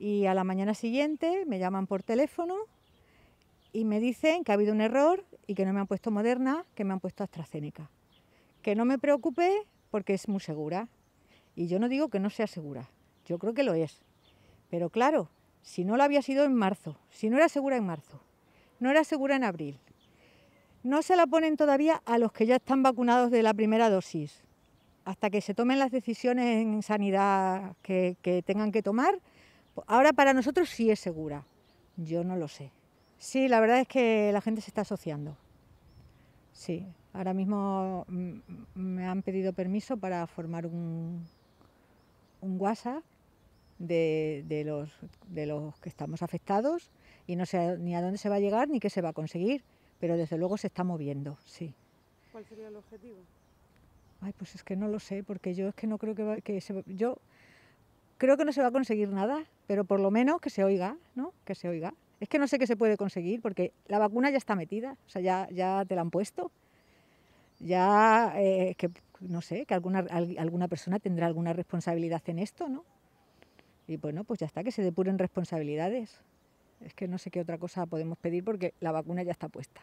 Y a la mañana siguiente me llaman por teléfono y me dicen que ha habido un error y que no me han puesto Moderna, que me han puesto AstraZeneca. Que no me preocupe porque es muy segura. Y yo no digo que no sea segura, yo creo que lo es. Pero claro, si no lo había sido en marzo, si no era segura en marzo, no era segura en abril, no se la ponen todavía a los que ya están vacunados de la primera dosis. Hasta que se tomen las decisiones en sanidad que, que tengan que tomar, Ahora para nosotros sí es segura, yo no lo sé. Sí, la verdad es que la gente se está asociando. Sí, ahora mismo mm, me han pedido permiso para formar un, un WhatsApp de, los, de los que estamos afectados y no sé ni a dónde se va a llegar ni qué se va a conseguir, pero desde luego se está moviendo, sí. ¿Cuál sería el objetivo? Ay, pues es que no lo sé, porque yo es que no creo que, va, que se, yo Creo que no se va a conseguir nada, pero por lo menos que se oiga, ¿no? Que se oiga. Es que no sé qué se puede conseguir porque la vacuna ya está metida, o sea, ya, te la han puesto. Ya eh, que no sé, que alguna, alguna persona tendrá alguna responsabilidad en esto, ¿no? Y bueno, pues ya está, que se depuren responsabilidades. Es que no sé qué otra cosa podemos pedir porque la vacuna ya está puesta.